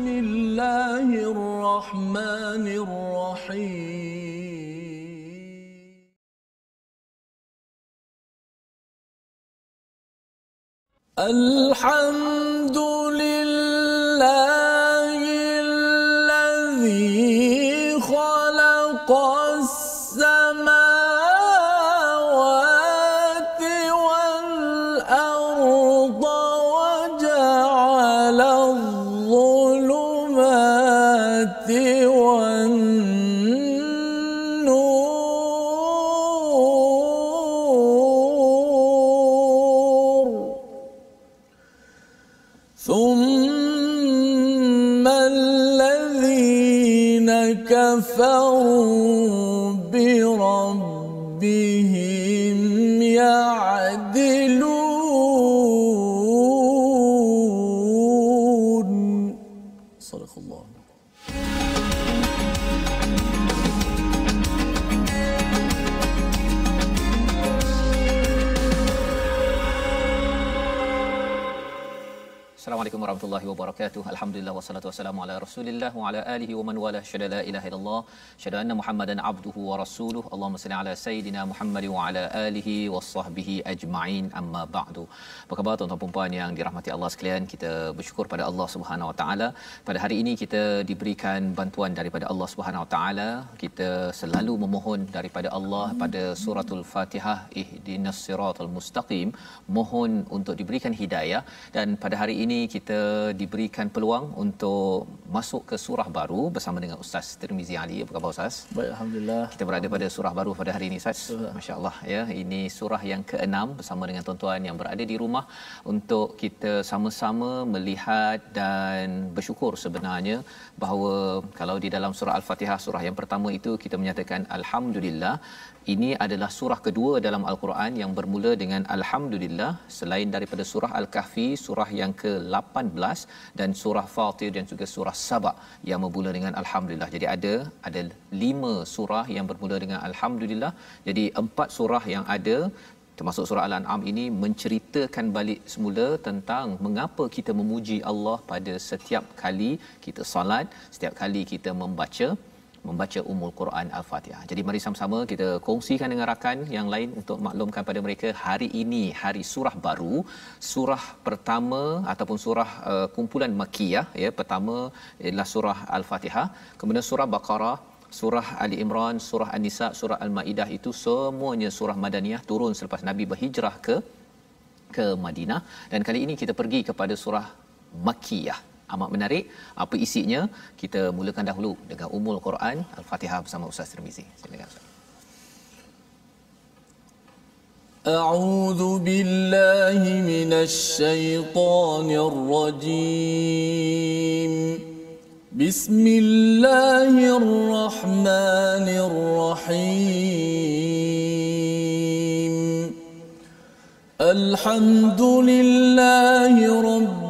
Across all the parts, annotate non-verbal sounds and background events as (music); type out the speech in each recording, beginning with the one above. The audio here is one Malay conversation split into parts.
بسم الله الرحمن الرحيم الحمد لله warahmatullahi wabarakatuh. Alhamdulillah wassalatu wassalamu ala Rasulillah wa ala alihi wa man wala syada la ilaha illallah. Syada anna Muhammadan abduhu wa rasuluhu. Allahumma salli ala sayidina Muhammad wa ala alihi washabbihi ajma'in. Amma ba'du. Apa khabar tuan-tuan dan puan yang dirahmati Allah sekalian? Kita bersyukur pada Allah Subhanahu wa taala. Pada hari ini kita diberikan bantuan daripada Allah Subhanahu wa taala. Kita selalu memohon daripada Allah pada suratul Fatihah ihdinas siratal mustaqim, mohon untuk diberikan hidayah dan pada hari ini kita diberikan peluang untuk masuk ke surah baru bersama dengan Ustaz Tirmizi Ali. Apa khabar Ustaz? Baik, alhamdulillah. Kita berada pada surah baru pada hari ini Ustaz. Masya-Allah ya. Ini surah yang ke-6 bersama dengan tuan-tuan yang berada di rumah untuk kita sama-sama melihat dan bersyukur sebenarnya bahawa kalau di dalam surah Al-Fatihah surah yang pertama itu kita menyatakan alhamdulillah ini adalah surah kedua dalam Al-Quran yang bermula dengan Alhamdulillah selain daripada surah Al-Kahfi, surah yang ke-18 dan surah Fatir dan juga surah Sabah yang bermula dengan Alhamdulillah. Jadi ada ada lima surah yang bermula dengan Alhamdulillah. Jadi empat surah yang ada termasuk surah Al-An'am ini menceritakan balik semula tentang mengapa kita memuji Allah pada setiap kali kita salat, setiap kali kita membaca membaca umul Quran Al-Fatihah. Jadi mari sama-sama kita kongsikan dengan rakan yang lain untuk maklumkan kepada mereka hari ini hari surah baru, surah pertama ataupun surah uh, kumpulan makkiyah ya, pertama ialah surah Al-Fatihah, kemudian surah Baqarah Surah Ali Imran, Surah An-Nisa, Surah Al-Maidah itu semuanya surah Madaniyah turun selepas Nabi berhijrah ke ke Madinah dan kali ini kita pergi kepada surah Makkiyah amat menarik apa isinya kita mulakan dahulu dengan umul Quran Al-Fatihah bersama Ustaz Tirmizi silakan Ustaz أعوذ بالله من الشيطان الرجيم بسم الله الرحمن الرحيم الحمد لله رب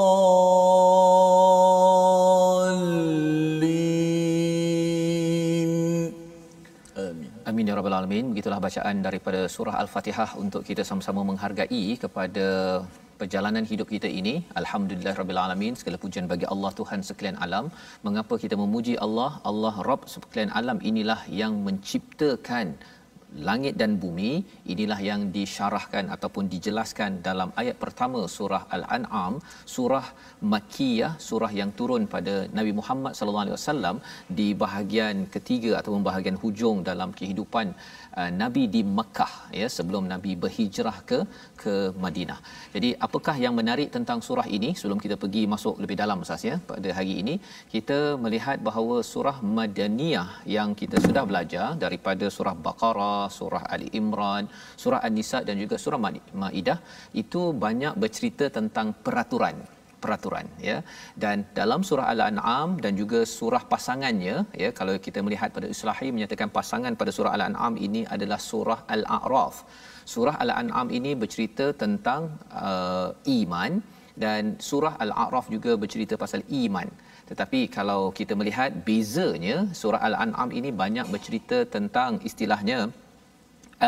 Amin ya rabbal alamin. Begitulah bacaan daripada surah Al-Fatihah untuk kita sama-sama menghargai kepada perjalanan hidup kita ini alhamdulillah rabbil alamin segala pujian bagi Allah Tuhan sekalian alam mengapa kita memuji Allah Allah Rabb sekalian alam inilah yang menciptakan langit dan bumi inilah yang disyarahkan ataupun dijelaskan dalam ayat pertama surah al-an'am surah makkiyah surah yang turun pada Nabi Muhammad sallallahu alaihi wasallam di bahagian ketiga ataupun bahagian hujung dalam kehidupan Uh, nabi di Mekah ya sebelum nabi berhijrah ke ke Madinah. Jadi apakah yang menarik tentang surah ini sebelum kita pergi masuk lebih dalam Ustaz ya pada hari ini kita melihat bahawa surah Madaniyah yang kita sudah belajar daripada surah Baqarah, surah Ali Imran, surah An-Nisa dan juga surah Maidah itu banyak bercerita tentang peraturan peraturan ya dan dalam surah al-an'am dan juga surah pasangannya ya kalau kita melihat pada islahi menyatakan pasangan pada surah al-an'am ini adalah surah al-a'raf surah al-an'am ini bercerita tentang uh, iman dan surah al-a'raf juga bercerita pasal iman tetapi kalau kita melihat bezanya surah al-an'am ini banyak bercerita tentang istilahnya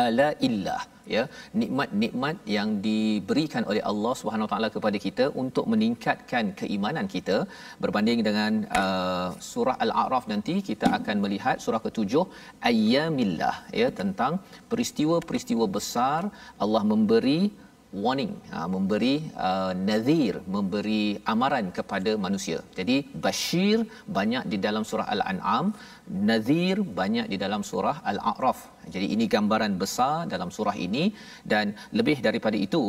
ala illah ya nikmat-nikmat yang diberikan oleh Allah Subhanahu taala kepada kita untuk meningkatkan keimanan kita berbanding dengan uh, surah al-a'raf nanti kita akan melihat surah ke-7 ayyamillah ya tentang peristiwa-peristiwa besar Allah memberi warning ha, memberi uh, nazir memberi amaran kepada manusia jadi bashir banyak di dalam surah al-an'am nazir banyak di dalam surah al-a'raf jadi ini gambaran besar dalam surah ini dan lebih daripada itu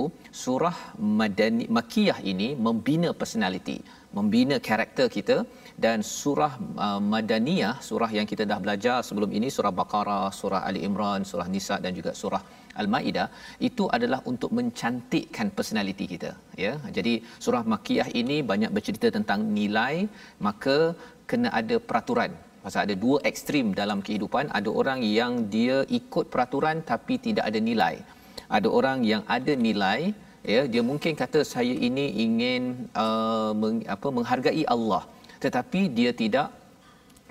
surah madani makiyah ini membina personality membina karakter kita dan surah uh, madaniyah surah yang kita dah belajar sebelum ini surah baqarah surah ali imran surah nisa dan juga surah Al-Maidah itu adalah untuk mencantikkan personaliti kita ya. Jadi surah Makiah ini banyak bercerita tentang nilai maka kena ada peraturan Pasal ada dua ekstrem dalam kehidupan. Ada orang yang dia ikut peraturan tapi tidak ada nilai. Ada orang yang ada nilai, ya, dia mungkin kata saya ini ingin uh, meng, apa, menghargai Allah. Tetapi dia tidak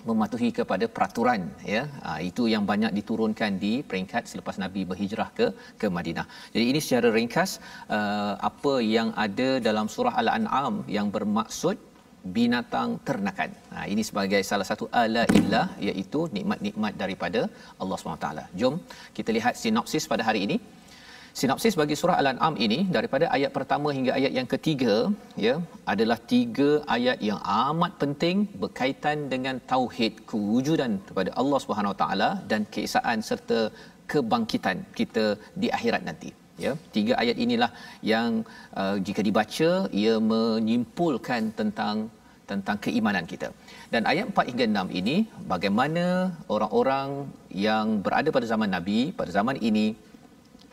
mematuhi kepada peraturan ya ha, itu yang banyak diturunkan di peringkat selepas nabi berhijrah ke ke Madinah. Jadi ini secara ringkas uh, apa yang ada dalam surah Al-An'am yang bermaksud binatang ternakan. Ha, ini sebagai salah satu ala illah iaitu nikmat-nikmat daripada Allah SWT. Jom kita lihat sinopsis pada hari ini. Sinopsis bagi surah Al-An'am ini daripada ayat pertama hingga ayat yang ketiga ya adalah tiga ayat yang amat penting berkaitan dengan tauhid kewujudan kepada Allah Subhanahu taala dan keesaan serta kebangkitan kita di akhirat nanti ya tiga ayat inilah yang uh, jika dibaca ia menyimpulkan tentang tentang keimanan kita. Dan ayat 4 hingga 6 ini bagaimana orang-orang yang berada pada zaman Nabi, pada zaman ini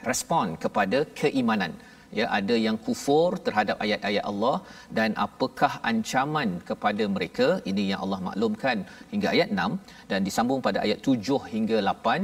respon kepada keimanan ya ada yang kufur terhadap ayat-ayat Allah dan apakah ancaman kepada mereka ini yang Allah maklumkan hingga ayat 6 dan disambung pada ayat 7 hingga 8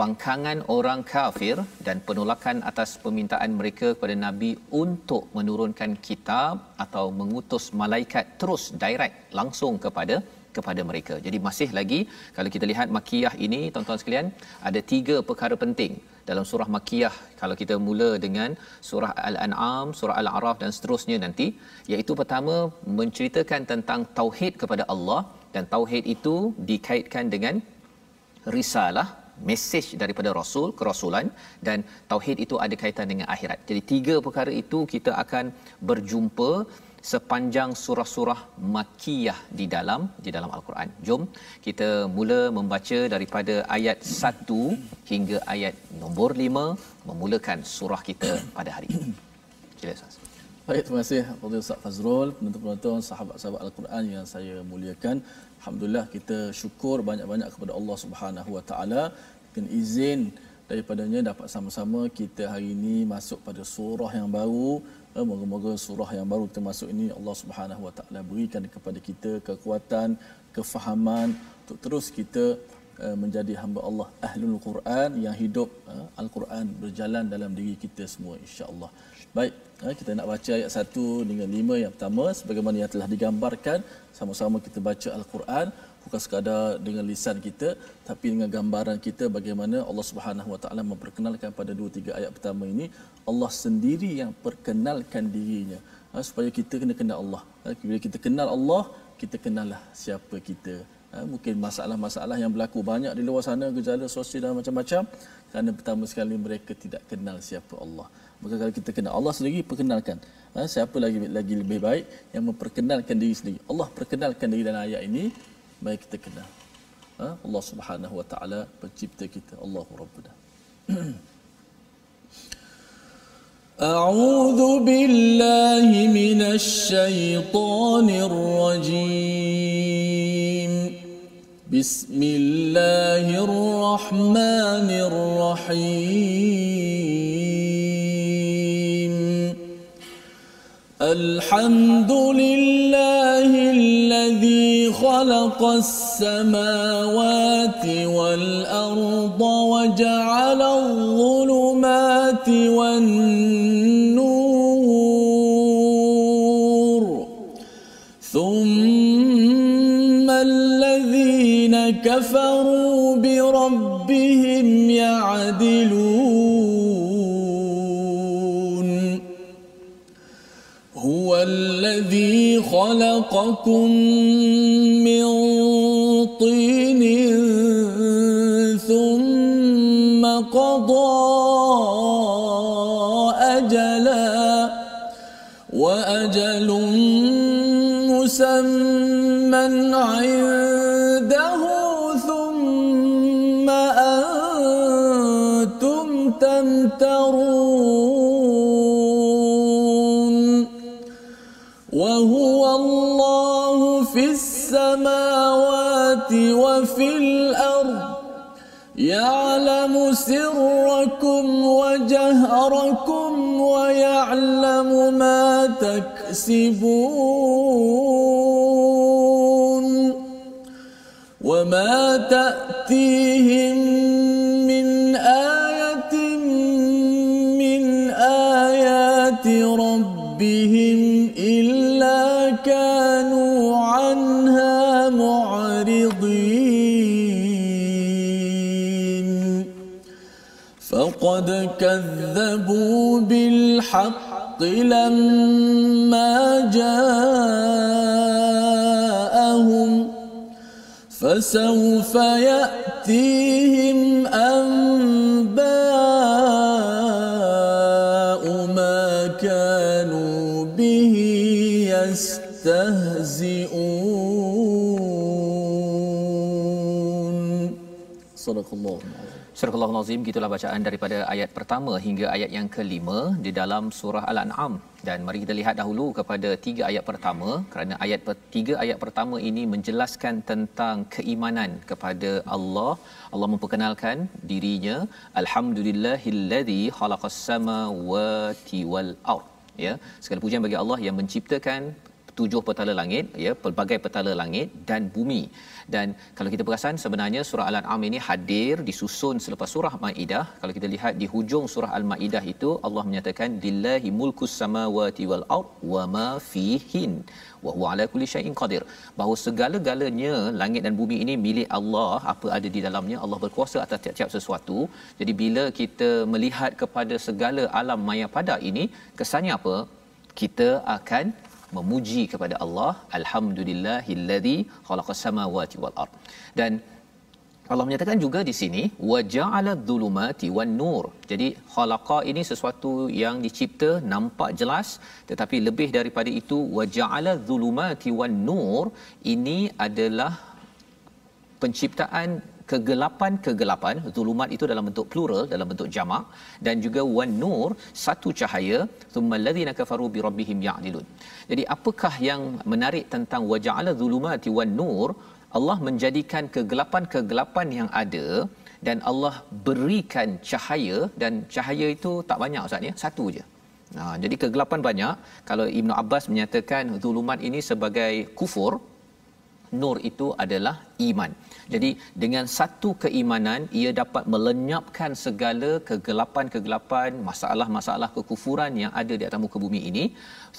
bangkangan orang kafir dan penolakan atas permintaan mereka kepada nabi untuk menurunkan kitab atau mengutus malaikat terus direct langsung kepada kepada mereka. Jadi masih lagi kalau kita lihat makiah ini tuan-tuan sekalian ada tiga perkara penting dalam surah makiyah kalau kita mula dengan surah al-an'am surah al-a'raf dan seterusnya nanti iaitu pertama menceritakan tentang tauhid kepada Allah dan tauhid itu dikaitkan dengan risalah mesej daripada rasul kerasulan dan tauhid itu ada kaitan dengan akhirat jadi tiga perkara itu kita akan berjumpa sepanjang surah-surah makiyah di dalam di dalam al-Quran. Jom kita mula membaca daripada ayat 1 hingga ayat nombor 5 memulakan surah kita pada hari ini. Kita sas. Baik, terima kasih Abdul Ustaz Fazrul, penonton-penonton sahabat-sahabat Al-Quran yang saya muliakan. Alhamdulillah kita syukur banyak-banyak kepada Allah Subhanahu Wa Taala dengan izin daripadanya dapat sama-sama kita hari ini masuk pada surah yang baru eh, moga-moga surah yang baru termasuk ini Allah Subhanahu Wa Taala berikan kepada kita kekuatan kefahaman untuk terus kita eh, menjadi hamba Allah ahlul Quran yang hidup eh, al-Quran berjalan dalam diri kita semua insya-Allah. Baik, kita nak baca ayat 1 dengan 5 yang pertama sebagaimana yang telah digambarkan sama-sama kita baca al-Quran bukan sekadar dengan lisan kita tapi dengan gambaran kita bagaimana Allah Subhanahu Wa Taala memperkenalkan pada dua tiga ayat pertama ini Allah sendiri yang perkenalkan dirinya ha, supaya kita kena kenal Allah ha, bila kita kenal Allah kita kenallah siapa kita ha, mungkin masalah-masalah yang berlaku banyak di luar sana gejala sosial dan macam-macam kerana pertama sekali mereka tidak kenal siapa Allah maka kalau kita kenal Allah sendiri perkenalkan ha, siapa lagi lagi lebih baik yang memperkenalkan diri sendiri Allah perkenalkan diri dalam ayat ini baik terkena. Ha? Allah Subhanahu Wa Taala pencipta kita, Allahu Rabbuna. أعوذ بالله من الشيطان الرجيم بسم الله الرحمن الرحيم الحمد لله الذي خلق السماوات والأرض وجعل الظلمات والنور ثم الذين كفروا بربهم يعدلون هو الذي خلقكم وفي الأرض يعلم سركم وجهركم ويعلم ما تكسبون وما تأتيهم قد كذبوا بالحق لما جاءهم فسوف ياتيهم انباء ما كانوا به يستهزئون صدق الله Surah Al-Azim gitulah bacaan daripada ayat pertama hingga ayat yang kelima di dalam surah Al-An'am dan mari kita lihat dahulu kepada tiga ayat pertama kerana ayat tiga ayat pertama ini menjelaskan tentang keimanan kepada Allah Allah memperkenalkan dirinya alhamdulillahillazi khalaqas sama wa wal ard ya segala pujian bagi Allah yang menciptakan tujuh petala langit ya pelbagai petala langit dan bumi dan kalau kita perasan sebenarnya surah al-an'am ini hadir disusun selepas surah maidah kalau kita lihat di hujung surah al-maidah itu Allah menyatakan lillahi mulkus samawati wal ard wa ma fihin wa huwa ala kulli syai'in qadir bahawa segala-galanya langit dan bumi ini milik Allah apa ada di dalamnya Allah berkuasa atas tiap-tiap sesuatu jadi bila kita melihat kepada segala alam maya pada ini kesannya apa kita akan memuji kepada Allah alhamdulillahillazi khalaqas samawati wal ard dan Allah menyatakan juga di sini waja'ala dhulumati wan nur. Jadi khalaqa ini sesuatu yang dicipta nampak jelas tetapi lebih daripada itu waja'ala dhulumati wan nur ini adalah penciptaan kegelapan-kegelapan, zulumat itu dalam bentuk plural, dalam bentuk jamak dan juga wan nur, satu cahaya, thummalladhina kafaru bi rabbihim ya'dilun. Jadi apakah yang menarik tentang waja'ala zulumati wan nur? Allah menjadikan kegelapan-kegelapan yang ada dan Allah berikan cahaya dan cahaya itu tak banyak ustaz ya, satu je. Ha, jadi kegelapan banyak. Kalau Ibn Abbas menyatakan zulumat ini sebagai kufur, nur itu adalah iman. Jadi dengan satu keimanan ia dapat melenyapkan segala kegelapan-kegelapan, masalah-masalah kekufuran yang ada di atas muka bumi ini.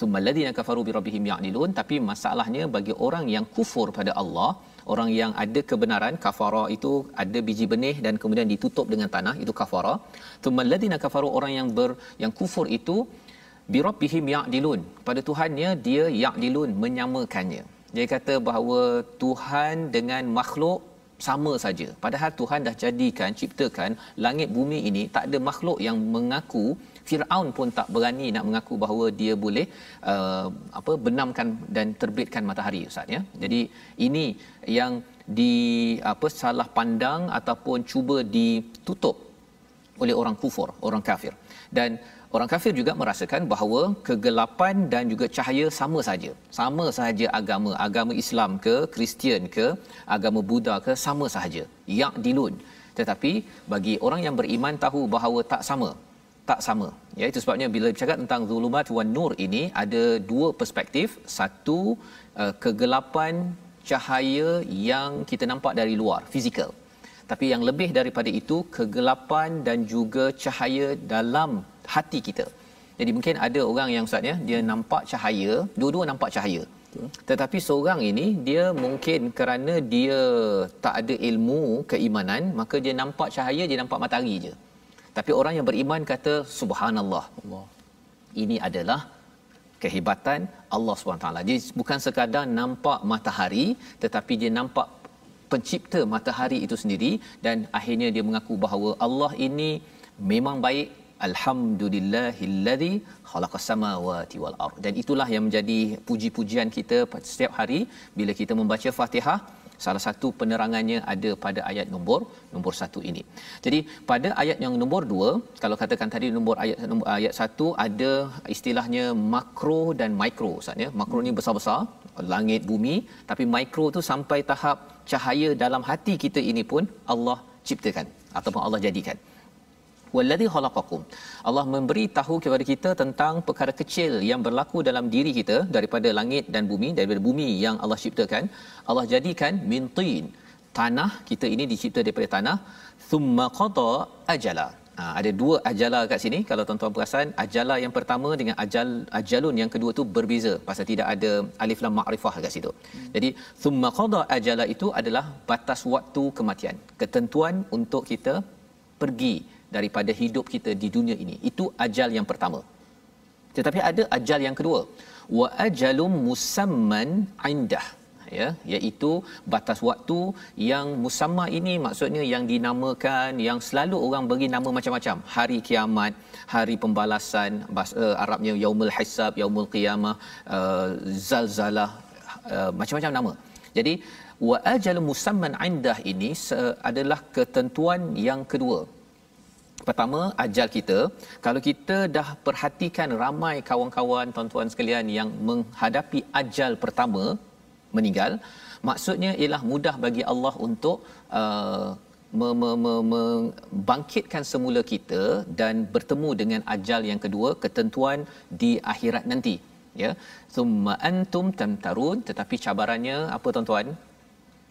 Summalladina kafaru bi rabbihim ya'dilun tapi masalahnya bagi orang yang kufur pada Allah orang yang ada kebenaran kafara itu ada biji benih dan kemudian ditutup dengan tanah itu kafara tumalladina kafaru orang yang ber yang kufur itu bi rabbihim ya'dilun pada tuhannya dia ya'dilun menyamakannya dia kata bahawa tuhan dengan makhluk sama saja padahal Tuhan dah jadikan ciptakan langit bumi ini tak ada makhluk yang mengaku Firaun pun tak berani nak mengaku bahawa dia boleh uh, apa benamkan dan terbitkan matahari ustaz ya jadi ini yang di apa salah pandang ataupun cuba ditutup oleh orang kufur orang kafir dan orang kafir juga merasakan bahawa kegelapan dan juga cahaya sama saja. Sama saja agama, agama Islam ke, Kristian ke, agama Buddha ke sama saja, Yak dilun. Tetapi bagi orang yang beriman tahu bahawa tak sama. Tak sama. Ya itu sebabnya bila bercakap tentang zulumat wan nur ini ada dua perspektif. Satu eh, kegelapan cahaya yang kita nampak dari luar, fizikal. Tapi yang lebih daripada itu kegelapan dan juga cahaya dalam hati kita. Jadi mungkin ada orang yang ustaz ya, dia nampak cahaya, dua-dua nampak cahaya. Tetapi seorang ini dia mungkin kerana dia tak ada ilmu keimanan, maka dia nampak cahaya, dia nampak matahari je. Tapi orang yang beriman kata subhanallah. Allah. Ini adalah kehebatan Allah SWT. Jadi bukan sekadar nampak matahari, tetapi dia nampak pencipta matahari itu sendiri dan akhirnya dia mengaku bahawa Allah ini memang baik alhamdulillahillazi khalaqas samawati wal ard dan itulah yang menjadi puji-pujian kita setiap hari bila kita membaca Fatihah salah satu penerangannya ada pada ayat nombor nombor satu ini. Jadi pada ayat yang nombor dua, kalau katakan tadi nombor ayat nombor ayat satu ada istilahnya makro dan mikro. Saatnya makro ni besar besar langit bumi, tapi mikro tu sampai tahap cahaya dalam hati kita ini pun Allah ciptakan ataupun Allah jadikan wallazi khalaqakum. Allah memberitahu kepada kita tentang perkara kecil yang berlaku dalam diri kita daripada langit dan bumi, daripada bumi yang Allah ciptakan. Allah jadikan min tin, tanah. Kita ini dicipta daripada tanah. Thumma qata ajala. Ha, ada dua ajala kat sini kalau tuan-tuan perasan ajala yang pertama dengan ajal ajalun yang kedua tu berbeza pasal tidak ada alif lam ma'rifah kat situ. Hmm. Jadi thumma qada ajala itu adalah batas waktu kematian, ketentuan untuk kita pergi daripada hidup kita di dunia ini. Itu ajal yang pertama. Tetapi ada ajal yang kedua. Wa ajalum musamman indah ya iaitu batas waktu yang musamma ini maksudnya yang dinamakan yang selalu orang beri nama macam-macam hari kiamat hari pembalasan bahasa eh, Arabnya yaumul hisab yaumul qiyamah eh, zalzalah eh, macam-macam nama jadi wa ajal musamman indah ini adalah ketentuan yang kedua Pertama, ajal kita. Kalau kita dah perhatikan ramai kawan-kawan, tuan-tuan sekalian yang menghadapi ajal pertama, meninggal, maksudnya ialah mudah bagi Allah untuk uh, membangkitkan semula kita dan bertemu dengan ajal yang kedua, ketentuan di akhirat nanti ya summa antum tamtarun tetapi cabarannya apa tuan-tuan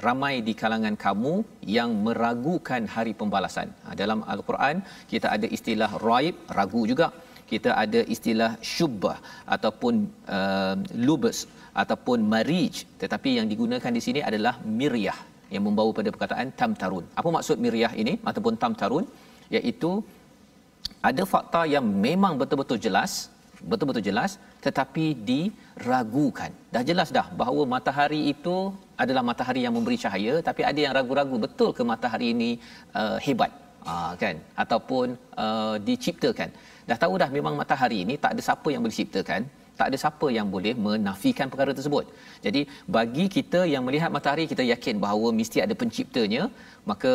ramai di kalangan kamu yang meragukan hari pembalasan. Ha, dalam Al-Quran kita ada istilah raib, ragu juga. Kita ada istilah syubbah ataupun uh, lubus ataupun marij. Tetapi yang digunakan di sini adalah miryah yang membawa pada perkataan tamtarun. Apa maksud miryah ini ataupun tamtarun? Iaitu ada fakta yang memang betul-betul jelas betul-betul jelas tetapi diragukan. Dah jelas dah bahawa matahari itu adalah matahari yang memberi cahaya tapi ada yang ragu-ragu betul ke matahari ini uh, hebat. Uh, kan ataupun uh, diciptakan. Dah tahu dah memang matahari ini tak ada siapa yang boleh ciptakan tak ada siapa yang boleh menafikan perkara tersebut. Jadi bagi kita yang melihat matahari kita yakin bahawa mesti ada penciptanya, maka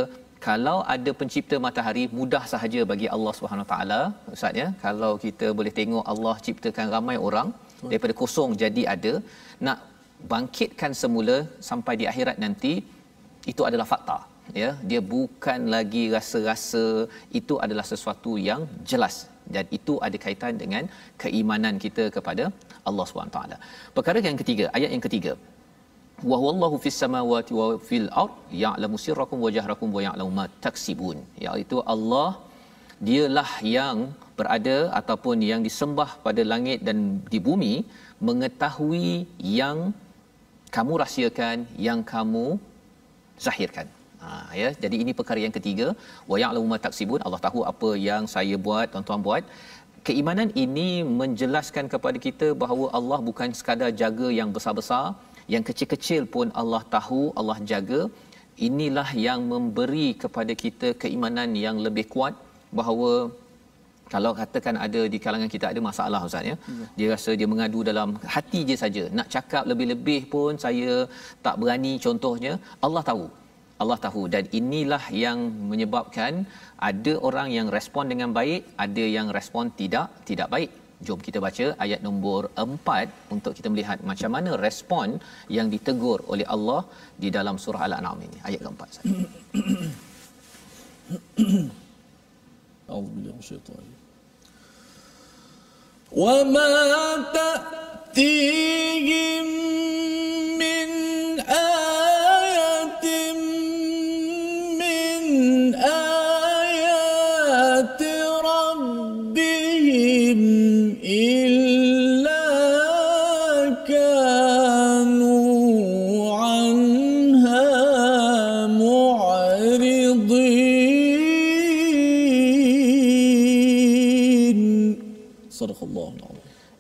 kalau ada pencipta matahari mudah sahaja bagi Allah Subhanahu taala ustaz ya kalau kita boleh tengok Allah ciptakan ramai orang Betul. Hmm. daripada kosong jadi ada nak bangkitkan semula sampai di akhirat nanti itu adalah fakta ya dia bukan lagi rasa-rasa itu adalah sesuatu yang jelas dan itu ada kaitan dengan keimanan kita kepada Allah Subhanahu taala perkara yang ketiga ayat yang ketiga wa huwa Allahu fis samawati wa fil ard ya'lamu sirrakum wa jahrakum wa ya'lamu ma taksibun iaitu Allah dialah yang berada ataupun yang disembah pada langit dan di bumi mengetahui yang kamu rahsiakan yang kamu zahirkan ha, ya jadi ini perkara yang ketiga wa ya'lamu ma taksibun Allah tahu apa yang saya buat tuan-tuan buat keimanan ini menjelaskan kepada kita bahawa Allah bukan sekadar jaga yang besar-besar yang kecil-kecil pun Allah tahu, Allah jaga. Inilah yang memberi kepada kita keimanan yang lebih kuat bahawa kalau katakan ada di kalangan kita ada masalah ustaz ya. ya dia rasa dia mengadu dalam hati je saja nak cakap lebih-lebih pun saya tak berani contohnya Allah tahu Allah tahu dan inilah yang menyebabkan ada orang yang respon dengan baik ada yang respon tidak tidak baik Jom kita baca ayat nombor 4 untuk kita melihat macam mana respon yang ditegur oleh Allah di dalam surah Al-An'am ini. Ayat keempat. Wa ma ta'tihim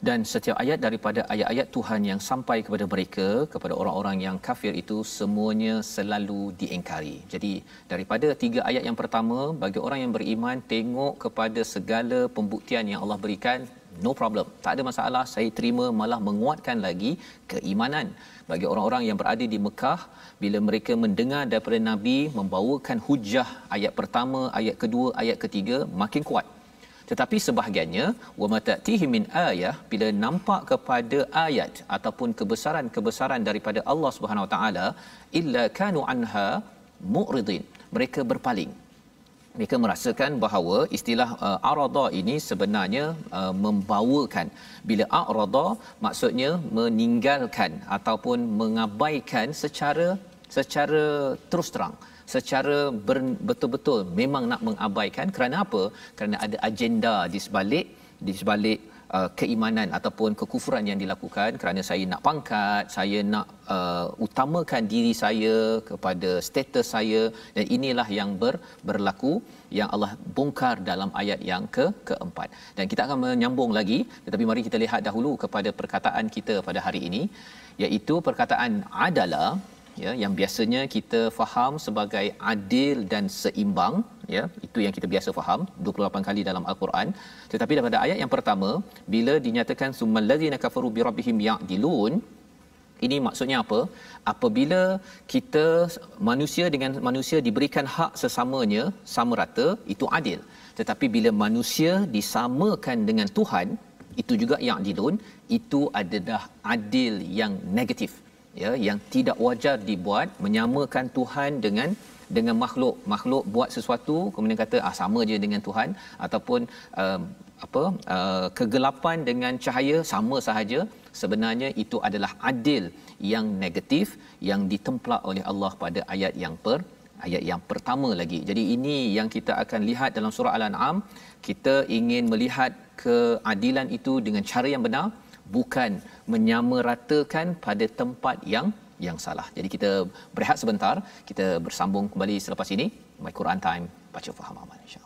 dan setiap ayat daripada ayat-ayat Tuhan yang sampai kepada mereka kepada orang-orang yang kafir itu semuanya selalu diingkari. Jadi daripada tiga ayat yang pertama bagi orang yang beriman tengok kepada segala pembuktian yang Allah berikan no problem. Tak ada masalah saya terima malah menguatkan lagi keimanan bagi orang-orang yang berada di Mekah bila mereka mendengar daripada Nabi membawakan hujah ayat pertama, ayat kedua, ayat ketiga makin kuat tetapi sebahagiannya wamatatihi min ayah bila nampak kepada ayat ataupun kebesaran-kebesaran daripada Allah Subhanahu taala illa kanu anha mu'ridin mereka berpaling mereka merasakan bahawa istilah uh, arada ini sebenarnya uh, membawakan bila arada maksudnya meninggalkan ataupun mengabaikan secara secara terus terang secara betul-betul memang nak mengabaikan kerana apa? Kerana ada agenda di sebalik di sebalik uh, keimanan ataupun kekufuran yang dilakukan kerana saya nak pangkat, saya nak uh, utamakan diri saya kepada status saya dan inilah yang ber, berlaku yang Allah bongkar dalam ayat yang ke keempat. Dan kita akan menyambung lagi tetapi mari kita lihat dahulu kepada perkataan kita pada hari ini iaitu perkataan adalah ya yang biasanya kita faham sebagai adil dan seimbang ya itu yang kita biasa faham 28 kali dalam al-Quran tetapi daripada ayat yang pertama bila dinyatakan summallazina kafaru bi rabbihim ya'dilun ini maksudnya apa apabila kita manusia dengan manusia diberikan hak sesamanya sama rata itu adil tetapi bila manusia disamakan dengan Tuhan itu juga yang dilun itu adalah adil yang negatif ya yang tidak wajar dibuat menyamakan Tuhan dengan dengan makhluk makhluk buat sesuatu kemudian kata ah sama je dengan Tuhan ataupun um, apa uh, kegelapan dengan cahaya sama sahaja sebenarnya itu adalah adil yang negatif yang ditemplak oleh Allah pada ayat yang per ayat yang pertama lagi. Jadi ini yang kita akan lihat dalam surah Al-An'am, kita ingin melihat keadilan itu dengan cara yang benar bukan menyamaratakan pada tempat yang yang salah. Jadi kita berehat sebentar, kita bersambung kembali selepas ini My Quran Time baca faham aman insya-Allah.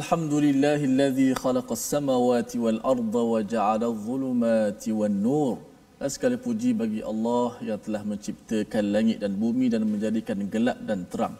الحمد لله الذي خلق السماوات والأرض وجعل الظلمات والنور Sekali puji bagi Allah yang telah menciptakan langit dan bumi dan menjadikan gelap dan terang.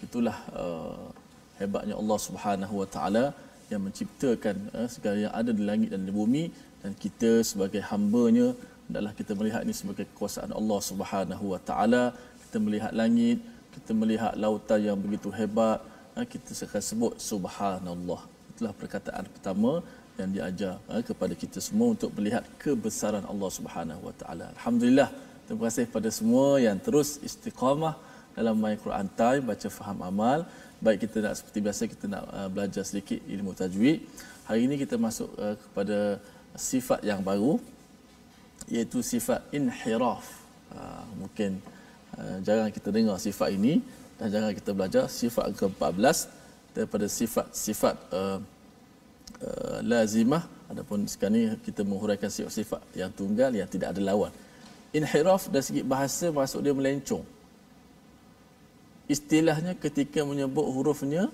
Itulah uh, hebatnya Allah Subhanahu Wa Taala yang menciptakan uh, segala yang ada di langit dan di bumi dan kita sebagai hamba-Nya adalah kita melihat ini sebagai kekuasaan Allah Subhanahu Wa Taala. Kita melihat langit, kita melihat lautan yang begitu hebat, Ah, kita akan sebut subhanallah itulah perkataan pertama yang diajar ah, kepada kita semua untuk melihat kebesaran Allah Subhanahu Wa Taala. Alhamdulillah. Terima kasih kepada semua yang terus istiqamah dalam main Quran Time, baca faham amal. Baik kita nak seperti biasa kita nak ah, belajar sedikit ilmu tajwid. Hari ini kita masuk kepada sifat yang baru iaitu sifat inhiraf. Mungkin jarang kita dengar sifat ini dan jangan kita belajar sifat ke-14 daripada sifat-sifat uh, eh, uh, eh, lazimah ataupun sekarang ni kita menghuraikan sifat-sifat yang tunggal yang tidak ada lawan inhiraf dari segi bahasa masuk dia melencong istilahnya ketika menyebut hurufnya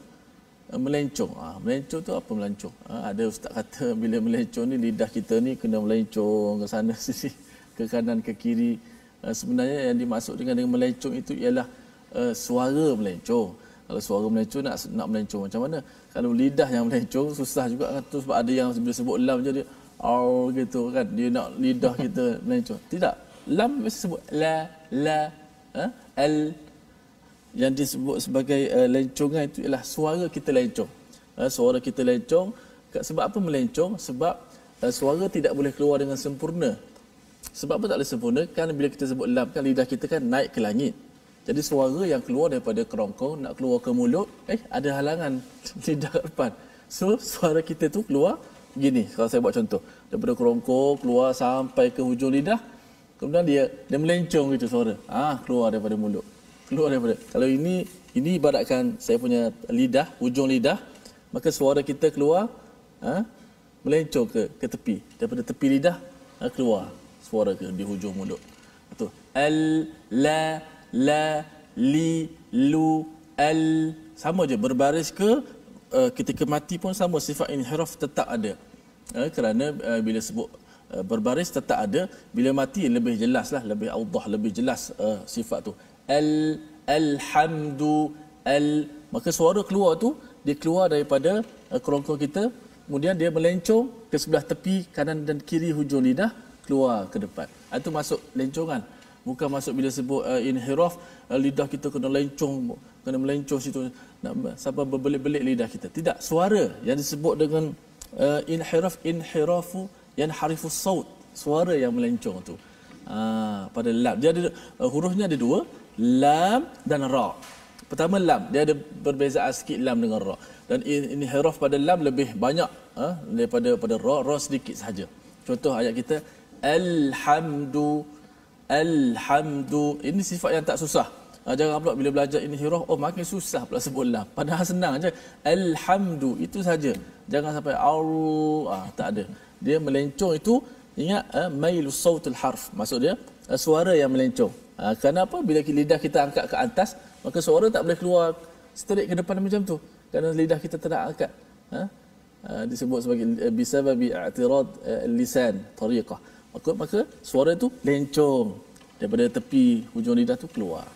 eh, melencong. Ah, ha, melencong tu apa melencong? Ha, ada ustaz kata bila melencong ni lidah kita ni kena melencong ke sana sisi (laughs) ke kanan ke kiri. Ha, sebenarnya yang dimaksud dengan dengan melencong itu ialah uh, suara melencong. Kalau suara melencong nak nak melencong macam mana? Kalau lidah yang melencong susah juga kan tu sebab ada yang bila sebut lam je dia oh gitu kan dia nak lidah kita (laughs) melencong. Tidak. Lam mesti sebut la la ha? Eh, l yang disebut sebagai uh, lencongan itu ialah suara kita lencong. Uh, suara kita lencong sebab apa melencong? Sebab uh, suara tidak boleh keluar dengan sempurna. Sebab apa tak boleh sempurna? Kan bila kita sebut lam kan lidah kita kan naik ke langit. Jadi suara yang keluar daripada kerongkong nak keluar ke mulut, eh ada halangan tidak (laughs) depan. So suara kita tu keluar gini. Kalau saya buat contoh, daripada kerongkong keluar sampai ke hujung lidah, kemudian dia dia melencong gitu suara. Ah keluar daripada mulut. Keluar daripada. Kalau ini ini ibaratkan saya punya lidah, hujung lidah, maka suara kita keluar ha, melencong ke ke tepi. Daripada tepi lidah ha, keluar suara ke di hujung mulut. Betul. Al la la li lu al sama je berbaris ke uh, ketika mati pun sama sifat inhiraf tetap ada uh, kerana uh, bila sebut uh, berbaris tetap ada bila mati lebih jelaslah lebih auḍah lebih jelas uh, sifat tu al alhamdu al maka suara keluar tu dia keluar daripada uh, kerongkong kita kemudian dia melencong ke sebelah tepi kanan dan kiri hujung lidah keluar ke depan itu ah, masuk lencongan bukan masuk bila sebut uh, inhiraf uh, lidah kita kena lencong kena melencong situ nak siapa berbelit-belit lidah kita tidak suara yang disebut dengan uh, inhiraf inhirafu yang harifu saud suara yang melencong tu uh, pada lam dia ada uh, hurufnya ada dua lam dan ra pertama lam dia ada perbezaan sikit lam dengan ra dan inhiraf pada lam lebih banyak uh, daripada pada ra ra sedikit saja contoh ayat kita alhamdulillah Alhamdulillah. Ini sifat yang tak susah. Uh, jangan pula bila belajar ini hirah, oh makin susah pula sebut lam. Padahal senang aja. Alhamdulillah. Itu saja. Jangan sampai Allah. Ah, tak ada. Dia melencong itu, ingat, uh, ah, mailu sawtul harf. Maksud dia, uh, suara yang melencong. Uh, kenapa? Bila lidah kita angkat ke atas, maka suara tak boleh keluar straight ke depan macam tu. Kerana lidah kita tak angkat. Uh, uh, disebut sebagai, uh, eh, bisababi i'tirad uh, lisan, tariqah maka, maka suara itu lencong daripada tepi hujung lidah tu keluar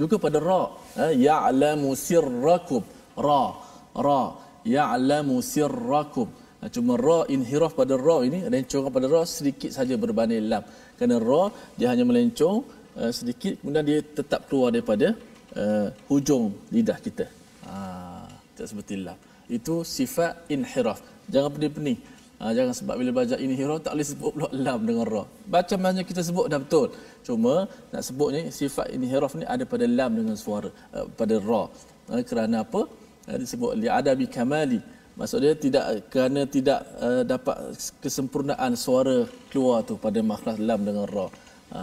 juga pada ra ha, ya'lamu sirrakum ra ra ya'lamu sirrakum ha, cuma ra inhiraf pada ra ini lencong pada ra sedikit saja berbanding lam kerana ra dia hanya melencong uh, sedikit kemudian dia tetap keluar daripada uh, hujung lidah kita ha, tak seperti lam itu sifat inhiraf jangan pening-pening Ha, jangan sebab bila baca ini hero tak boleh sebut pula lam dengan ra. Baca mana kita sebut dah betul. Cuma nak sebut ni sifat ini hero ni ada pada lam dengan suara uh, pada ra. Ha, kerana apa? Ha, disebut li adabi kamali. Maksud dia tidak kerana tidak uh, dapat kesempurnaan suara keluar tu pada makhraj lam dengan ra. Ha,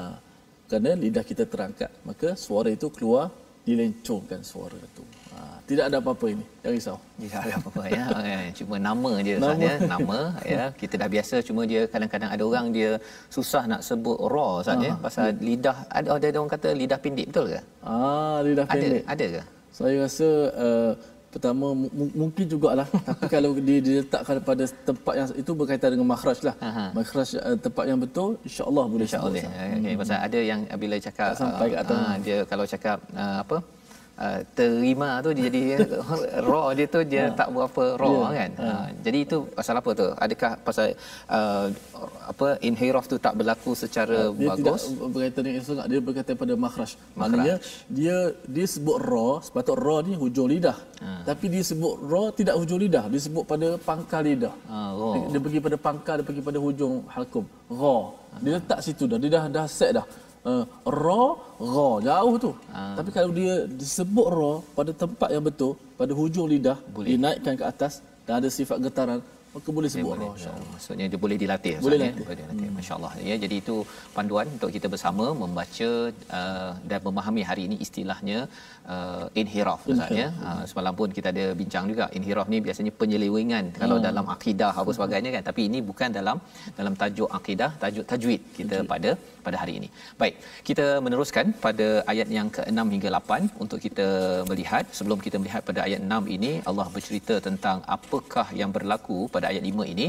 kerana lidah kita terangkat maka suara itu keluar dilencongkan suara itu tidak ada apa-apa ini jangan risau tidak ada apa-apa ya (laughs) eh, cuma nama je nama. sahaja ya. nama ya kita dah biasa cuma dia kadang-kadang ada orang dia susah nak sebut raw sahaja uh pasal yeah. lidah ada ada orang kata lidah pendek betul ke ah lidah pendek ada ada ke saya rasa uh, pertama m- mungkin jugalah (laughs) tapi kalau dia diletakkan pada tempat yang itu berkaitan dengan makhraj lah Aha. makhraj eh, tempat yang betul insyaallah boleh insyaallah ya. okey hmm. pasal ada yang bila cakap sampai uh, atas uh, dia kalau cakap uh, apa uh, Ah, terima tu dia jadi eh, (laughs) raw dia tu dia ya. tak berapa raw yeah. kan. Ha. Jadi itu pasal apa tu? Adakah pasal uh, apa inhiraf tu tak berlaku secara dia bagus? Dia berkaitan dengan sangat dia berkata pada makhraj. Maknanya dia dia sebut raw sepatut raw ni hujung lidah. Ha. Tapi dia sebut raw tidak hujung lidah, dia sebut pada pangkal lidah. Ha, dia, dia pergi pada pangkal, dia pergi pada hujung halkum. Raw. Dia letak situ dah. Dia dah dah set dah. Eh, ra ra jauh tu. Ha. Tapi kalau dia disebut ra pada tempat yang betul, pada hujung lidah, Boleh. dinaikkan ke atas dan ada sifat getaran, maka boleh sebut boleh, roh ya. maksudnya dia boleh dilatih boleh sahaja. Ya? dilatih hmm. masyaallah ya jadi itu panduan untuk kita bersama membaca uh, dan memahami hari ini istilahnya uh, inhiraf maksudnya uh, ah, semalam pun kita ada bincang juga inhiraf ni biasanya penyelewengan hmm. kalau dalam akidah apa hmm. sebagainya kan tapi ini bukan dalam dalam tajuk akidah tajuk tajwid kita tajwid. pada pada hari ini baik kita meneruskan pada ayat yang ke-6 hingga 8 untuk kita melihat sebelum kita melihat pada ayat 6 ini Allah bercerita tentang apakah yang berlaku pada pada ayat 5 ini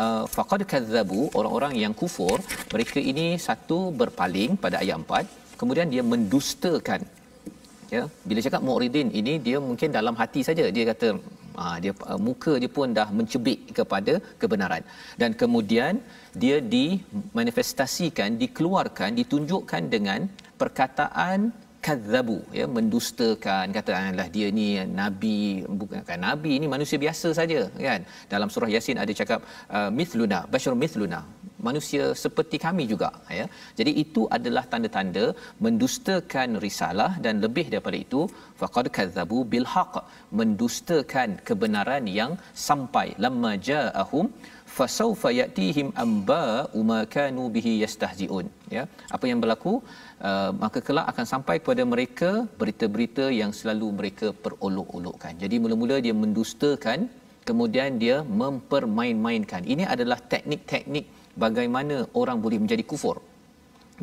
uh, faqad kadzabu orang-orang yang kufur mereka ini satu berpaling pada ayat 4 kemudian dia mendustakan ya bila cakap muridin ini dia mungkin dalam hati saja dia kata uh, dia uh, muka dia pun dah mencebik kepada kebenaran dan kemudian dia dimanifestasikan dikeluarkan ditunjukkan dengan perkataan kadzabu ya mendustakan katakanlah dia ni nabi bukan nabi ni manusia biasa saja kan dalam surah yasin ada cakap ah, mithluna bashar mithluna manusia seperti kami juga ya jadi itu adalah tanda-tanda mendustakan risalah dan lebih daripada itu faqad kadzabu bil haqq mendustakan kebenaran yang sampai lamma ja'ahum fasaufa yatihim amba umakanu bihi yastahziun ya apa yang berlaku Uh, maka kelak akan sampai kepada mereka berita-berita yang selalu mereka perolok-olokkan. Jadi mula-mula dia mendustakan, kemudian dia mempermain-mainkan. Ini adalah teknik-teknik bagaimana orang boleh menjadi kufur.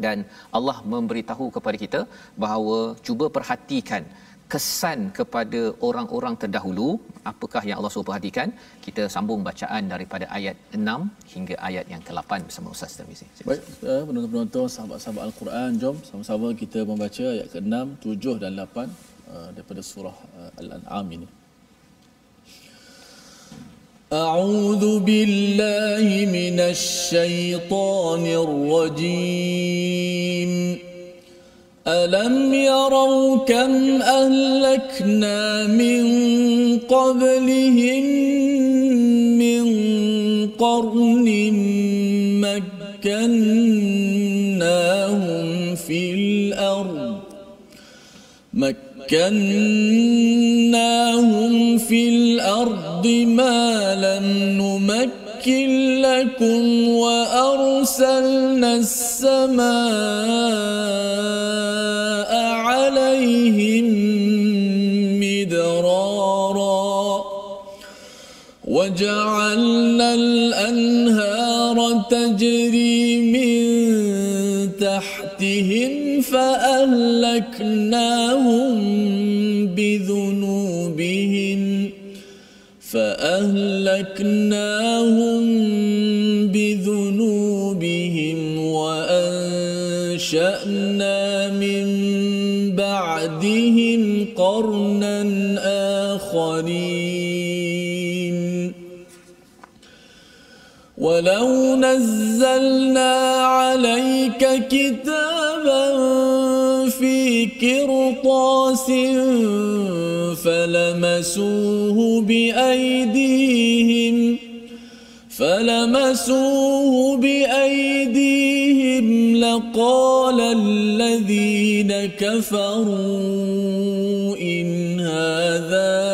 Dan Allah memberitahu kepada kita bahawa cuba perhatikan kesan kepada orang-orang terdahulu apakah yang Allah suruh perhatikan kita sambung bacaan daripada ayat 6 hingga ayat yang ke-8 bersama Ustaz Termizi baik eh, penonton-penonton sahabat-sahabat Al-Quran jom sama-sama kita membaca ayat ke-6 7 dan 8 eh, daripada surah eh, Al-An'am ini أعوذ بالله من shaytanir الرجيم ألم يروا كم أهلكنا من قبلهم من قرن مكناهم في الأرض مكناهم في الأرض ما لم نمكن لكم وأرسلنا السماء عليهم مدرارا وجعلنا الأنهار تجري من تحتهم فأهلكناهم بذنوبهم فأهلكناهم بذنوبهم وأنشأنا من بعدهم قرنا آخرين ولو نزلنا عليك كتابا في قرطاس فلمسوه بأيديهم فلمسوه بأيديهم لقال الذين كفروا إن هذا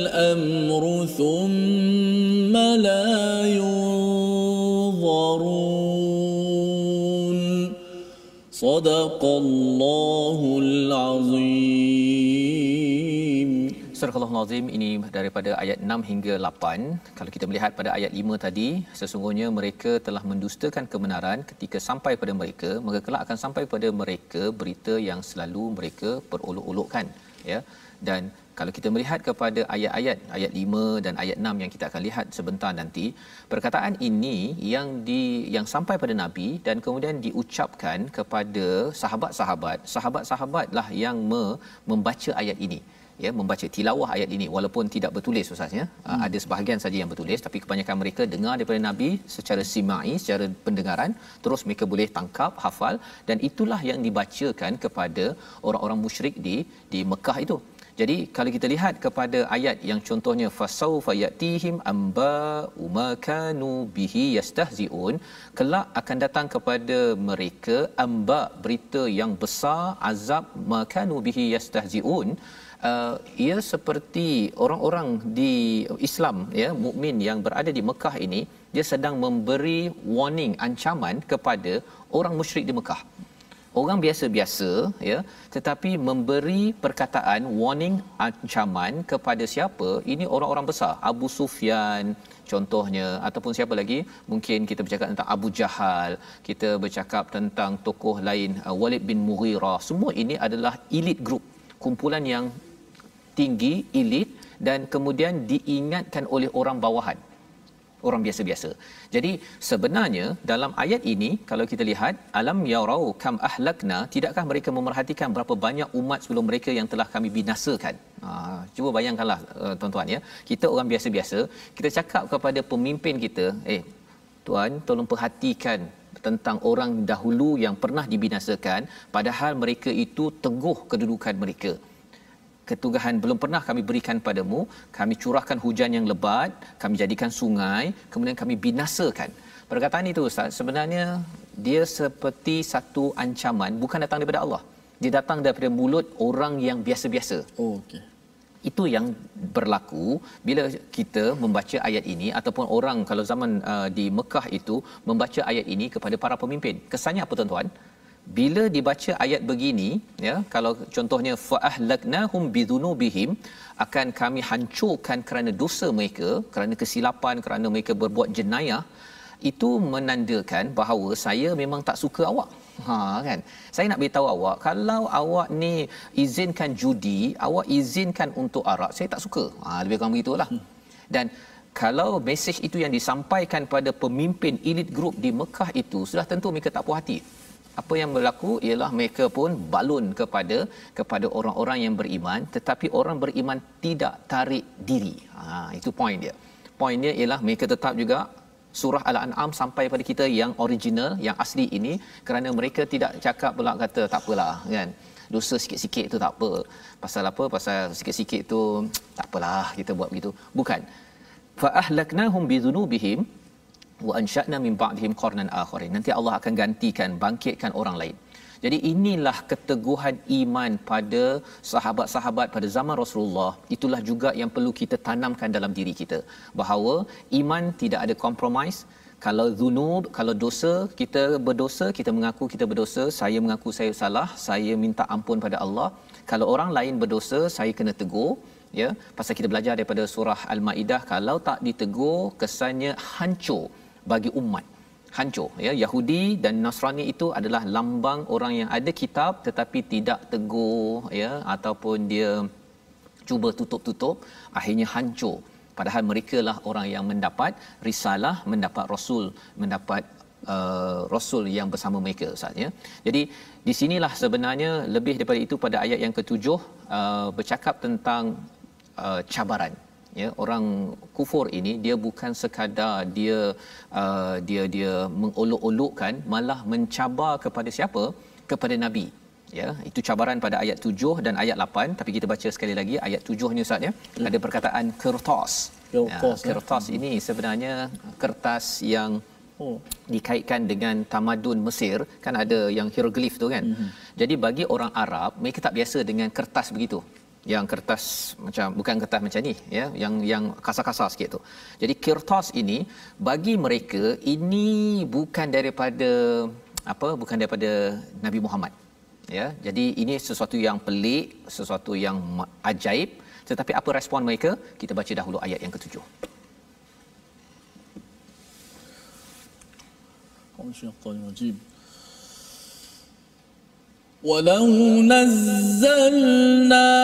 الأمر ثم لا ينظرون صدق الله العظيم Surah Allah Nazim ini daripada ayat 6 hingga 8. Kalau kita melihat pada ayat 5 tadi, sesungguhnya mereka telah mendustakan kebenaran ketika sampai pada mereka, maka kelak akan sampai pada mereka berita yang selalu mereka perolok-olokkan. Ya? dan kalau kita melihat kepada ayat-ayat ayat 5 dan ayat 6 yang kita akan lihat sebentar nanti perkataan ini yang di yang sampai pada nabi dan kemudian diucapkan kepada sahabat-sahabat sahabat-sahabatlah yang me, membaca ayat ini ya membaca tilawah ayat ini walaupun tidak bertulis ustaznya ah, hmm. ada sebahagian saja yang bertulis tapi kebanyakan mereka dengar daripada nabi secara simai secara pendengaran terus mereka boleh tangkap hafal dan itulah yang dibacakan kepada orang-orang musyrik di di Mekah itu jadi kalau kita lihat kepada ayat yang contohnya fasau fayatihim amba umakanu bihi yastahziun kelak akan datang kepada mereka amba berita yang besar azab makanu bihi yastahziun Uh, ia seperti orang-orang di Islam ya mukmin yang berada di Mekah ini dia sedang memberi warning ancaman kepada orang musyrik di Mekah orang biasa-biasa ya tetapi memberi perkataan warning ancaman kepada siapa ini orang-orang besar Abu Sufyan contohnya ataupun siapa lagi mungkin kita bercakap tentang Abu Jahal kita bercakap tentang tokoh lain uh, Walid bin Mughirah semua ini adalah elite group kumpulan yang tinggi elite dan kemudian diingatkan oleh orang bawahan orang biasa-biasa. Jadi sebenarnya dalam ayat ini kalau kita lihat alam yarau kam ahlakna tidakkah mereka memerhatikan berapa banyak umat sebelum mereka yang telah kami binasakan. Ha, cuba bayangkanlah eh, tuan-tuan ya. Kita orang biasa-biasa kita cakap kepada pemimpin kita, eh tuan tolong perhatikan tentang orang dahulu yang pernah dibinasakan padahal mereka itu teguh kedudukan mereka ketugahan belum pernah kami berikan padamu kami curahkan hujan yang lebat kami jadikan sungai kemudian kami binasakan perkataan itu ustaz sebenarnya dia seperti satu ancaman bukan datang daripada Allah dia datang daripada mulut orang yang biasa-biasa oh, okey itu yang berlaku bila kita membaca ayat ini ataupun orang kalau zaman uh, di Mekah itu membaca ayat ini kepada para pemimpin kesannya apa tuan-tuan bila dibaca ayat begini ya kalau contohnya faahlaknahum bidzunubihim akan kami hancurkan kerana dosa mereka kerana kesilapan kerana mereka berbuat jenayah itu menandakan bahawa saya memang tak suka awak ha kan saya nak beritahu awak kalau awak ni izinkan judi awak izinkan untuk arak saya tak suka ha lebih kurang begitulah dan kalau mesej itu yang disampaikan pada pemimpin elit group di Mekah itu sudah tentu mereka tak puas hati apa yang berlaku ialah mereka pun balun kepada kepada orang-orang yang beriman tetapi orang beriman tidak tarik diri ha itu poin dia poin dia ialah mereka tetap juga surah al-an'am sampai pada kita yang original yang asli ini kerana mereka tidak cakap pula kata tak apalah kan dosa sikit-sikit tu tak apa pasal apa pasal sikit-sikit tu tak apalah kita buat begitu bukan fa ahlaknahum bi dhunubihim wa ansha'na min ba'dihim qarnan akharin nanti Allah akan gantikan bangkitkan orang lain jadi inilah keteguhan iman pada sahabat-sahabat pada zaman Rasulullah itulah juga yang perlu kita tanamkan dalam diri kita bahawa iman tidak ada kompromis kalau zunub kalau dosa kita berdosa kita mengaku kita berdosa saya mengaku saya salah saya minta ampun pada Allah kalau orang lain berdosa saya kena tegur ya pasal kita belajar daripada surah al-maidah kalau tak ditegur kesannya hancur bagi umat hancur ya Yahudi dan Nasrani itu adalah lambang orang yang ada kitab tetapi tidak teguh ya ataupun dia cuba tutup-tutup akhirnya hancur padahal merekalah orang yang mendapat risalah mendapat rasul mendapat Uh, rasul yang bersama mereka ustaz ya. Jadi di sinilah sebenarnya lebih daripada itu pada ayat yang ketujuh uh, bercakap tentang uh, cabaran ya orang kufur ini dia bukan sekadar dia uh, dia dia mengolok-olokkan malah mencabar kepada siapa kepada nabi ya itu cabaran pada ayat 7 dan ayat 8 tapi kita baca sekali lagi ayat 7 ni ustaz ya hmm. ada perkataan kertas kertas, ya, ya. kertas ya. ini sebenarnya kertas yang oh. dikaitkan dengan tamadun Mesir kan ada yang hieroglif tu kan hmm. jadi bagi orang Arab mereka tak biasa dengan kertas begitu yang kertas macam bukan kertas macam ni ya yang yang kasar-kasar sikit tu. Jadi kertas ini bagi mereka ini bukan daripada apa bukan daripada Nabi Muhammad. Ya. Jadi ini sesuatu yang pelik, sesuatu yang ajaib tetapi apa respon mereka? Kita baca dahulu ayat yang ketujuh. Qul syaqqal wajib ولو نزلنا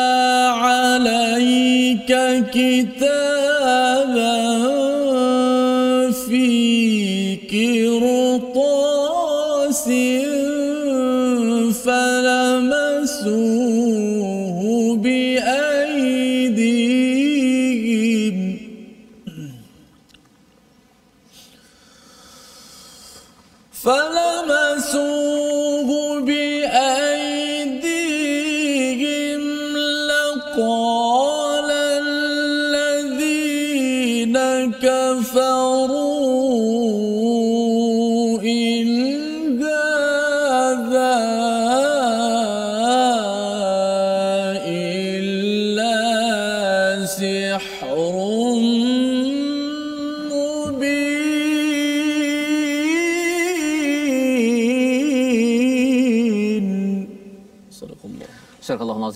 عليك كتابا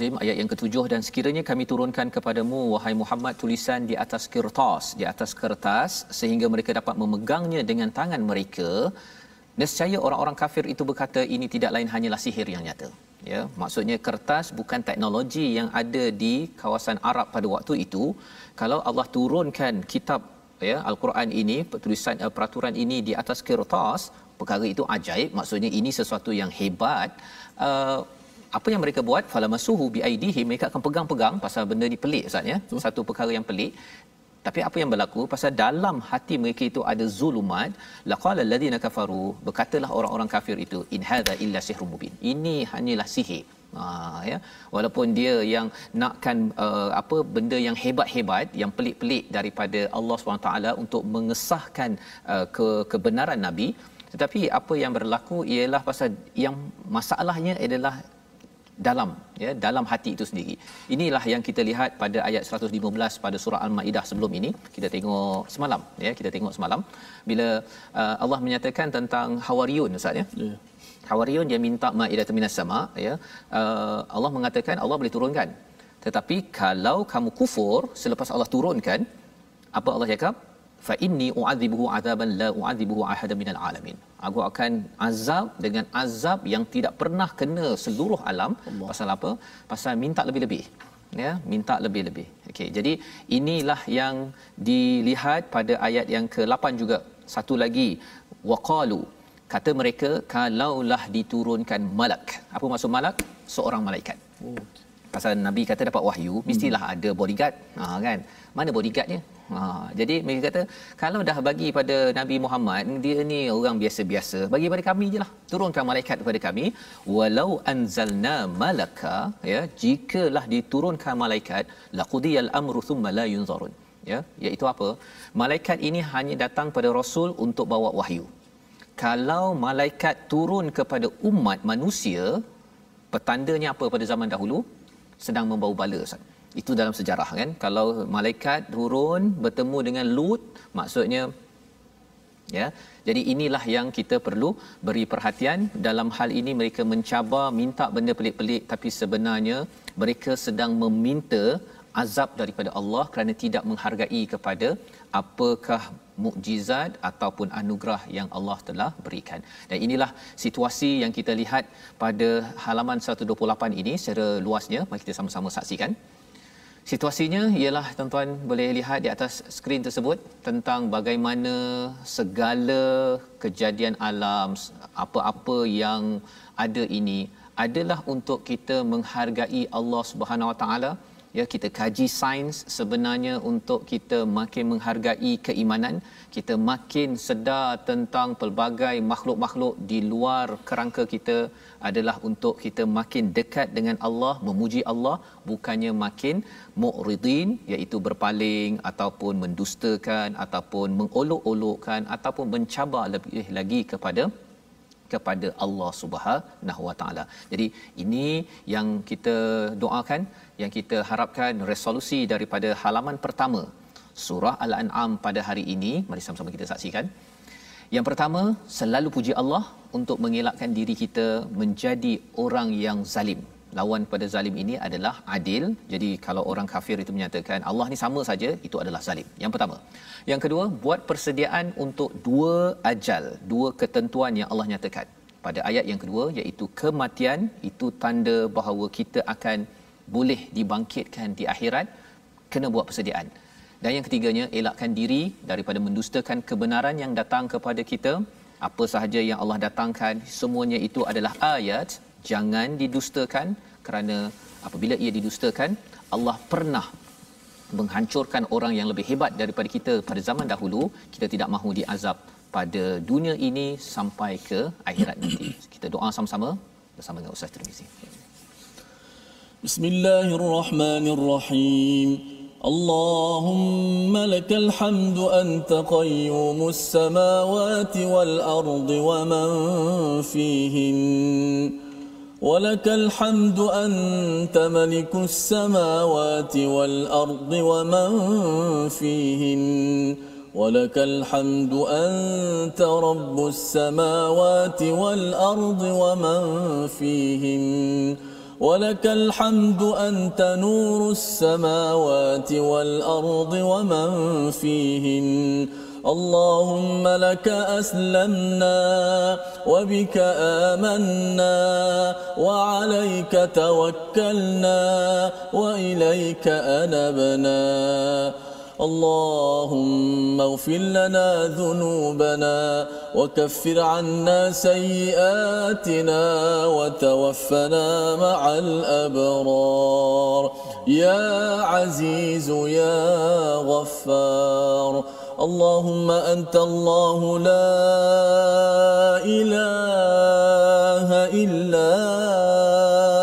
Azim ayat yang ketujuh dan sekiranya kami turunkan kepadamu wahai Muhammad tulisan di atas kertas di atas kertas sehingga mereka dapat memegangnya dengan tangan mereka nescaya orang-orang kafir itu berkata ini tidak lain hanyalah sihir yang nyata ya maksudnya kertas bukan teknologi yang ada di kawasan Arab pada waktu itu kalau Allah turunkan kitab ya al-Quran ini tulisan eh, peraturan ini di atas kertas perkara itu ajaib maksudnya ini sesuatu yang hebat uh, apa yang mereka buat falamasuhu biaidihi mereka akan pegang-pegang pasal benda ni pelik ustaz ya so. satu perkara yang pelik tapi apa yang berlaku pasal dalam hati mereka itu ada zulumat laqala alladhina kafaru berkatalah orang-orang kafir itu in hadza illa sihrum mubin ini hanyalah sihir ha, ya walaupun dia yang nakkan uh, apa benda yang hebat-hebat yang pelik-pelik daripada Allah SWT untuk mengesahkan uh, ke kebenaran nabi tetapi apa yang berlaku ialah pasal yang masalahnya adalah dalam ya dalam hati itu sendiri. Inilah yang kita lihat pada ayat 115 pada surah Al-Maidah sebelum ini. Kita tengok semalam ya, kita tengok semalam bila uh, Allah menyatakan tentang Hawariyun Ustaz ya. Yeah. Hawariyun dia minta Maidah minas sama ya. Uh, Allah mengatakan Allah boleh turunkan. Tetapi kalau kamu kufur selepas Allah turunkan apa Allah cakap? Fa inni u'adzibuhu 'adaban la u'adzibuhu ahadan minal 'alamin aku akan azab dengan azab yang tidak pernah kena seluruh alam Allah. pasal apa pasal minta lebih-lebih ya minta lebih-lebih okey jadi inilah yang dilihat pada ayat yang ke-8 juga satu lagi waqalu kata mereka kalaulah diturunkan malak apa maksud malak seorang malaikat oh. pasal nabi kata dapat wahyu mestilah hmm. ada bodyguard ha kan mana bodyguardnya ha jadi mereka kata kalau dah bagi pada Nabi Muhammad dia ni orang biasa-biasa bagi pada kami jelah turunkan malaikat kepada kami walau anzalna malaka ya jikalah diturunkan malaikat laqudiyal amru thumma la yunzarun ya iaitu apa malaikat ini hanya datang pada rasul untuk bawa wahyu kalau malaikat turun kepada umat manusia petandanya apa pada zaman dahulu sedang membawa bala Ustaz itu dalam sejarah kan. Kalau malaikat turun bertemu dengan Lut, maksudnya ya. Jadi inilah yang kita perlu beri perhatian dalam hal ini mereka mencabar minta benda pelik-pelik tapi sebenarnya mereka sedang meminta azab daripada Allah kerana tidak menghargai kepada apakah mukjizat ataupun anugerah yang Allah telah berikan. Dan inilah situasi yang kita lihat pada halaman 128 ini secara luasnya mari kita sama-sama saksikan. Situasinya ialah tuan-tuan boleh lihat di atas skrin tersebut tentang bagaimana segala kejadian alam apa-apa yang ada ini adalah untuk kita menghargai Allah Subhanahu Wa Taala ya kita kaji sains sebenarnya untuk kita makin menghargai keimanan kita makin sedar tentang pelbagai makhluk-makhluk di luar kerangka kita adalah untuk kita makin dekat dengan Allah memuji Allah bukannya makin mu'ridin iaitu berpaling ataupun mendustakan ataupun mengolok-olokkan ataupun mencabar lebih lagi kepada kepada Allah Subhanahu Wa Taala. Jadi ini yang kita doakan yang kita harapkan resolusi daripada halaman pertama surah Al-An'am pada hari ini. Mari sama-sama kita saksikan. Yang pertama, selalu puji Allah untuk mengelakkan diri kita menjadi orang yang zalim. Lawan pada zalim ini adalah adil. Jadi kalau orang kafir itu menyatakan Allah ni sama saja, itu adalah zalim. Yang pertama. Yang kedua, buat persediaan untuk dua ajal, dua ketentuan yang Allah nyatakan. Pada ayat yang kedua iaitu kematian itu tanda bahawa kita akan boleh dibangkitkan di akhirat kena buat persediaan dan yang ketiganya elakkan diri daripada mendustakan kebenaran yang datang kepada kita apa sahaja yang Allah datangkan semuanya itu adalah ayat jangan didustakan kerana apabila ia didustakan Allah pernah menghancurkan orang yang lebih hebat daripada kita pada zaman dahulu kita tidak mahu diazab pada dunia ini sampai ke akhirat nanti kita doa sama-sama bersama dengan Ustaz Tirmizi بسم الله الرحمن الرحيم اللهم لك الحمد أنت قيوم السماوات والأرض ومن فيهن ولك الحمد أنت ملك السماوات والأرض ومن فيهن ولك الحمد أنت رب السماوات والأرض ومن فيهن ولك الحمد أنت نور السماوات والأرض ومن فيهن اللهم لك أسلمنا وبك آمنا وعليك توكلنا وإليك أنبنا اللهم اغفر لنا ذنوبنا وكفر عنا سيئاتنا وتوفنا مع الأبرار يا عزيز يا غفار اللهم أنت الله لا إله إلا أنت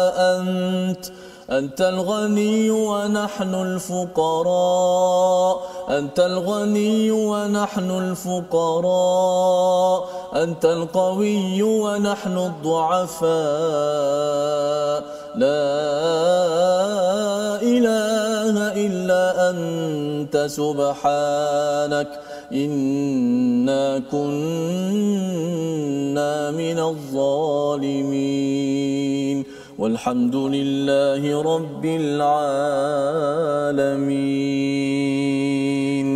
أنت الغني ونحن الفقراء أنت الغني ونحن الفقراء أنت القوي ونحن الضعفاء لا إله إلا أنت سبحانك إنا كنا من الظالمين والحمد لله رب العالمين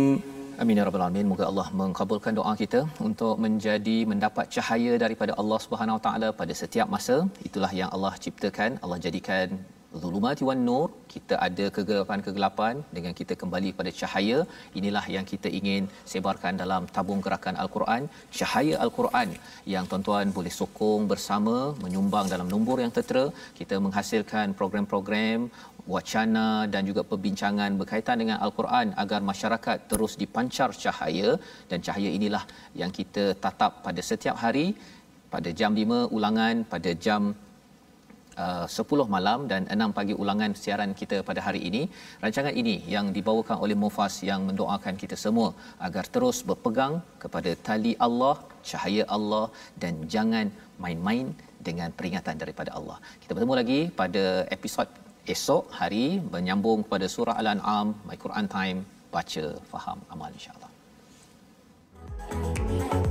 Amin ya rabbal alamin. Moga Allah mengkabulkan doa kita untuk menjadi mendapat cahaya daripada Allah Subhanahu Wa Taala pada setiap masa. Itulah yang Allah ciptakan, Allah jadikan Zulumati wan nur kita ada kegelapan kegelapan dengan kita kembali pada cahaya inilah yang kita ingin sebarkan dalam tabung gerakan al-Quran cahaya al-Quran yang tuan-tuan boleh sokong bersama menyumbang dalam nombor yang tertera kita menghasilkan program-program wacana dan juga perbincangan berkaitan dengan al-Quran agar masyarakat terus dipancar cahaya dan cahaya inilah yang kita tatap pada setiap hari pada jam 5 ulangan pada jam uh, 10 malam dan 6 pagi ulangan siaran kita pada hari ini. Rancangan ini yang dibawakan oleh Mufas yang mendoakan kita semua agar terus berpegang kepada tali Allah, cahaya Allah dan jangan main-main dengan peringatan daripada Allah. Kita bertemu lagi pada episod esok hari menyambung kepada surah Al-An'am, My Quran Time, baca, faham, amal insya-Allah. Thank you.